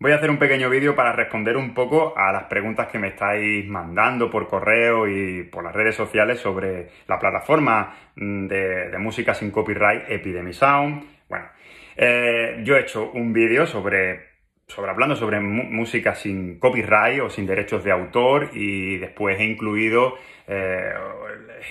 Voy a hacer un pequeño vídeo para responder un poco a las preguntas que me estáis mandando por correo y por las redes sociales sobre la plataforma mm, de, música sin copyright Epidemic Sound. Bueno, eh, yo he hecho un vídeo sobre sobre hablando sobre música sin copyright o sin derechos de autor y después he incluido y eh,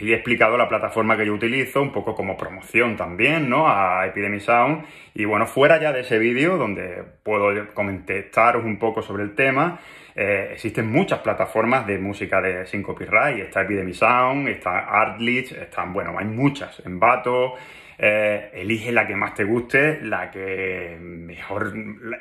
he explicado la plataforma que yo utilizo un poco como promoción también, ¿no? A Epidemic Sound y bueno, fuera ya de ese vídeo donde puedo comentaros un poco sobre el tema, eh, existen muchas plataformas de música de, sin copyright, está Epidemic Sound, está Artlist, están, bueno, hay muchas, En Bato... Eh, elige la que más te guste, la que mejor,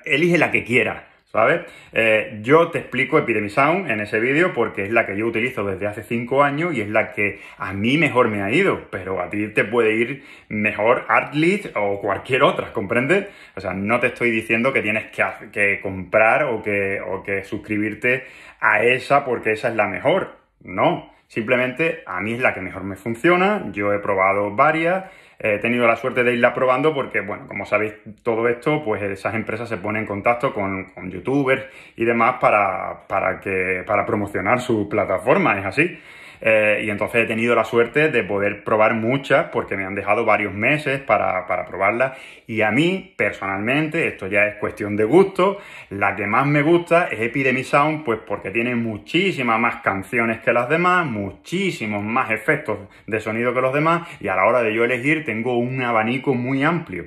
elige la que quieras. ¿sabes? Eh, yo te explico Sound en ese vídeo porque es la que yo utilizo desde hace 5 años y es la que a mí mejor me ha ido, pero a ti te puede ir mejor Artlist o cualquier otra, ¿comprendes? O sea, no te estoy diciendo que tienes que, comprar o que, o que suscribirte a esa porque esa es la mejor, no. Simplemente a mí es la que mejor me funciona, yo he probado varias, he tenido la suerte de irla probando porque, bueno, como sabéis todo esto, pues esas empresas se ponen en contacto con, con youtubers y demás para, para, que, para promocionar su plataforma, es así. Eh, y entonces he tenido la suerte de poder probar muchas porque me han dejado varios meses para, probarlas. Y a mí, personalmente, esto ya es cuestión de gusto, la que más me gusta es Epidemic Sound, pues porque tiene muchísimas más canciones que las demás, muchísimos más efectos de sonido que los demás y a la hora de yo elegir tengo un abanico muy amplio.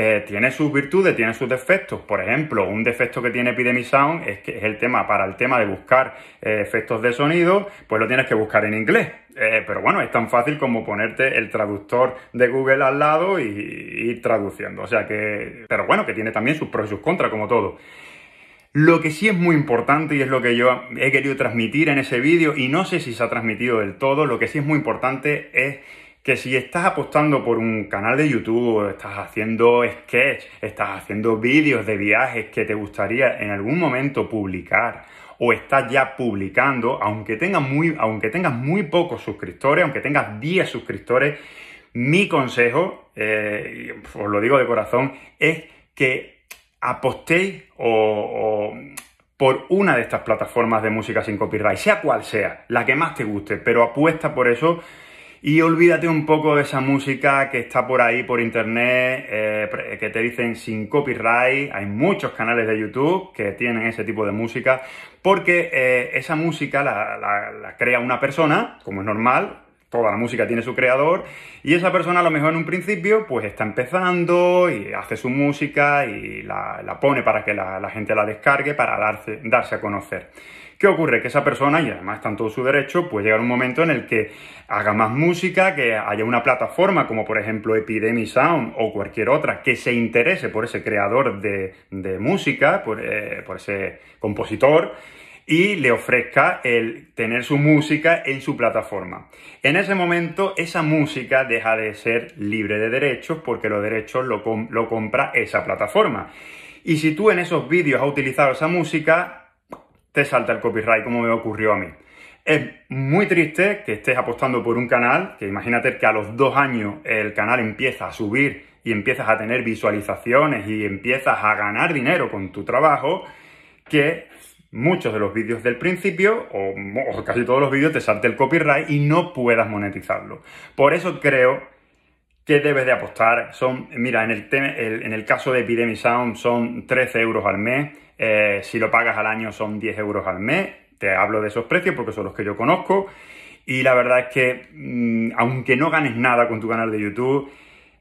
Eh, tiene sus virtudes, tiene sus defectos. Por ejemplo, un defecto que tiene Epidemic Sound es que es el tema para el tema de buscar eh, efectos de sonido, pues lo tienes que buscar en inglés. Eh, pero bueno, es tan fácil como ponerte el traductor de Google al lado y, ir traduciendo. O sea que, pero bueno, que tiene también sus pros y sus contras, como todo. Lo que sí es muy importante y es lo que yo he querido transmitir en ese vídeo y no sé si se ha transmitido del todo, lo que sí es muy importante es que si estás apostando por un canal de YouTube, estás haciendo sketch, estás haciendo vídeos de viajes que te gustaría en algún momento publicar o estás ya publicando, aunque tengas muy, aunque tengas muy pocos suscriptores, aunque tengas 10 suscriptores, mi consejo, eh, os lo digo de corazón, es que apostéis o por una de estas plataformas de música sin copyright, sea cual sea, la que más te guste, pero apuesta por eso y olvídate un poco de esa música que está por ahí por internet, eh, que te dicen sin copyright. Hay muchos canales de YouTube que tienen ese tipo de música, porque eh, esa música la, crea una persona, como es normal, toda la música tiene su creador y esa persona a lo mejor en un principio pues está empezando y hace su música y la, pone para que la, gente la descargue para darse, darse a conocer. ¿Qué ocurre? Que esa persona, y además está en todo su derecho, puede llegar un momento en el que haga más música, que haya una plataforma como por ejemplo Epidemic Sound o cualquier otra que se interese por ese creador de, música, eh, por, ese compositor y le ofrezca el tener su música en su plataforma. En ese momento esa música deja de ser libre de derechos porque los derechos lo, lo compra esa plataforma. Y si tú en esos vídeos has utilizado esa música, te salta el copyright como me ocurrió a mí. Es muy triste que estés apostando por un canal, que imagínate que a los dos años el canal empieza a subir y empiezas a tener visualizaciones y empiezas a ganar dinero con tu trabajo, que muchos de los vídeos del principio o, casi todos los vídeos te salte el copyright y no puedas monetizarlo. Por eso creo ¿Qué debes de apostar? Son, mira, en el, en el caso de Epidemic Sound son 13 euros al mes, eh, si lo pagas al año son 10 euros al mes, te hablo de esos precios porque son los que yo conozco y la verdad es que mm, aunque no ganes nada con tu canal de YouTube,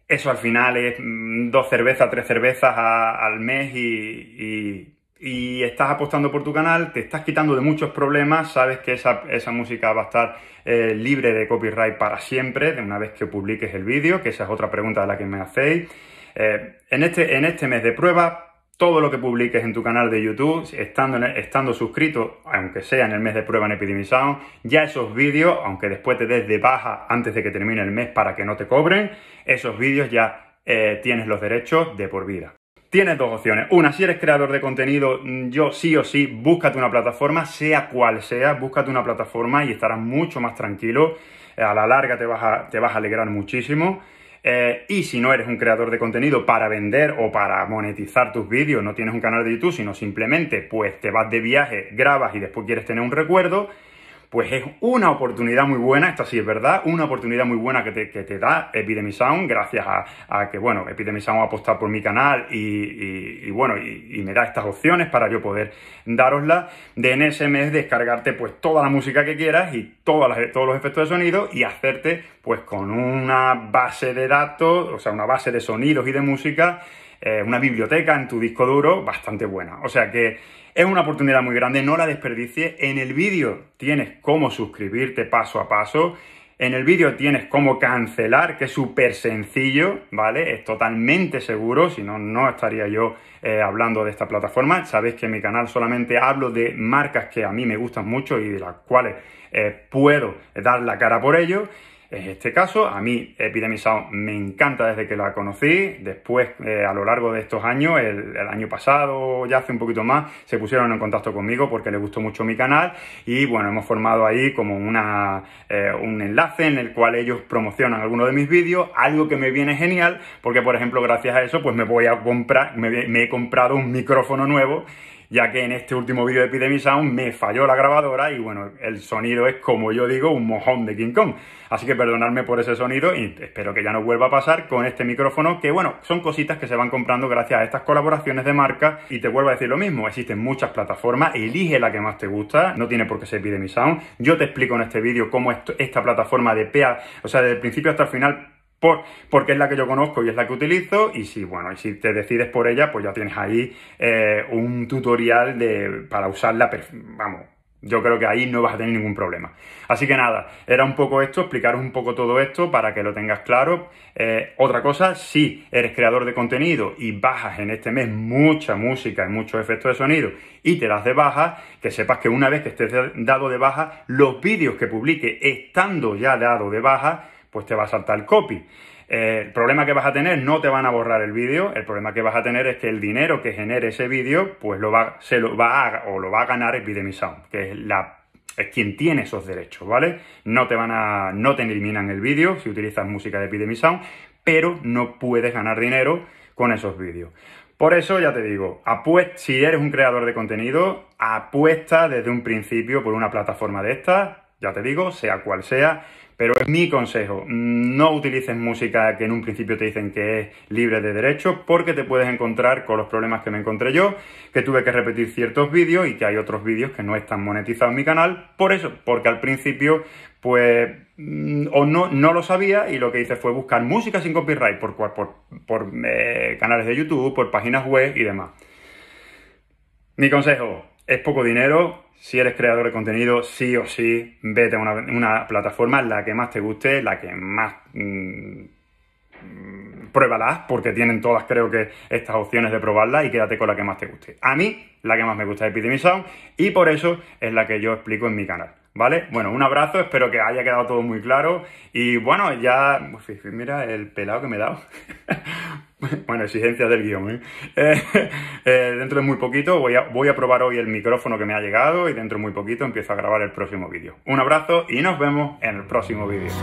eso al final es mm, dos cervezas, tres cervezas al mes y y estás apostando por tu canal, te estás quitando de muchos problemas, sabes que esa, esa música va a estar eh, libre de copyright para siempre, de una vez que publiques el vídeo, que esa es otra pregunta de la que me hacéis. Eh, en, este, en este mes de prueba, todo lo que publiques en tu canal de YouTube, estando, estando suscrito, aunque sea en el mes de prueba en Epidemisound, ya esos vídeos, aunque después te des de baja antes de que termine el mes para que no te cobren, esos vídeos ya eh, tienes los derechos de por vida. Tienes dos opciones. Una, si eres creador de contenido, mm, yo sí o sí, búscate una plataforma, sea cual sea, búscate una plataforma y estarás mucho más tranquilo. Eh, a la larga te vas a, te vas a alegrar muchísimo. Eh, y si no eres un creador de contenido para vender o para monetizar tus vídeos, no tienes un canal de YouTube, sino simplemente pues te vas de viaje, grabas y después quieres tener un recuerdo, pues es una oportunidad muy buena, esta sí es verdad, una oportunidad muy buena que te, te da Epidemic Sound, gracias a, a, que, bueno, Epidemic Sound ha apostado por mi canal y, y, bueno, y, me da estas opciones para yo poder daroslas, de en ese mes descargarte pues toda la música que quieras y todas las, todos los efectos de sonido y hacerte pues con una base de datos, o sea, una base de sonidos y de música eh, una biblioteca en tu disco duro bastante buena. O sea que es una oportunidad muy grande, no la desperdicies. En el vídeo tienes cómo suscribirte paso a paso. En el vídeo tienes cómo cancelar, que es súper sencillo, ¿vale? Es totalmente seguro, si no, no estaría yo eh, hablando de esta plataforma. Sabéis que en mi canal solamente hablo de marcas que a mí me gustan mucho y de las cuales eh, puedo dar la cara por ello es este caso. A mí Epidemic Sound me encanta desde que la conocí. Después, eh, a lo largo de estos años, el, año pasado, ya hace un poquito más, se pusieron en contacto conmigo porque les gustó mucho mi canal y bueno, hemos formado ahí como una, eh, un enlace en el cual ellos promocionan algunos de mis vídeos, algo que me viene genial porque, por ejemplo, gracias a eso, pues me voy a comprar, me he comprado un micrófono nuevo ya que en este último vídeo de Epidemic Sound me falló la grabadora y bueno, el sonido es como yo digo, un mojón de King Kong. Así que perdonadme por ese sonido y espero que ya no vuelva a pasar con este micrófono, que bueno, son cositas que se van comprando gracias a estas colaboraciones de marca y te vuelvo a decir lo mismo, existen muchas plataformas, elige la que más te gusta, no tiene por qué ser Epidemic Sound. Yo te explico en este vídeo cómo esta plataforma de PA, o sea, desde el principio hasta el final porque es la que yo conozco y es la que utilizo y si, bueno, y si te decides por ella, pues ya tienes ahí eh, un tutorial de, para usarla, vamos, yo creo que ahí no vas a tener ningún problema. Así que nada, era un poco esto, explicaros un poco todo esto para que lo tengas claro. Eh, otra cosa, si eres creador de contenido y bajas en este mes mucha música y muchos efectos de sonido y te das de baja, que sepas que una vez que estés dado de baja, los vídeos que publique estando ya dado de baja, pues te va a saltar el copy. Eh, el problema que vas a tener no te van a borrar el vídeo, el problema que vas a tener es que el dinero que genere ese vídeo, pues lo va, se lo va a, o lo va a ganar Epidemic Sound, que es la es quien tiene esos derechos, ¿vale? No te van a, no te eliminan el vídeo si utilizas música de Epidemic Sound, pero no puedes ganar dinero con esos vídeos. Por eso ya te digo, si eres un creador de contenido, apuesta desde un principio por una plataforma de estas, ya te digo, sea cual sea, pero es mi consejo, no utilices música que en un principio te dicen que es libre de derechos porque te puedes encontrar con los problemas que me encontré yo, que tuve que repetir ciertos vídeos y que hay otros vídeos que no están monetizados en mi canal, por eso, porque al principio pues mm, o no, no lo sabía y lo que hice fue buscar música sin copyright por, eh, canales de YouTube, por páginas web y demás. Mi consejo, es poco dinero. Si eres creador de contenido, sí o sí, vete a una, plataforma, la que más te guste, la que más... Mm, pruébala, pruébalas, porque tienen todas, creo que, estas opciones de probarlas y quédate con la que más te guste. A mí, la que más me gusta es Epidemic Sound y por eso es la que yo explico en mi canal. ¿Vale? Bueno, un abrazo, espero que haya quedado todo muy claro. Y bueno, ya. Mira el pelado que me he dado. Bueno, exigencia del guión. ¿eh? Eh, eh, dentro de muy poquito voy voy a probar hoy el micrófono que me ha llegado y dentro de muy poquito empiezo a grabar el próximo vídeo. Un abrazo y nos vemos en el próximo vídeo.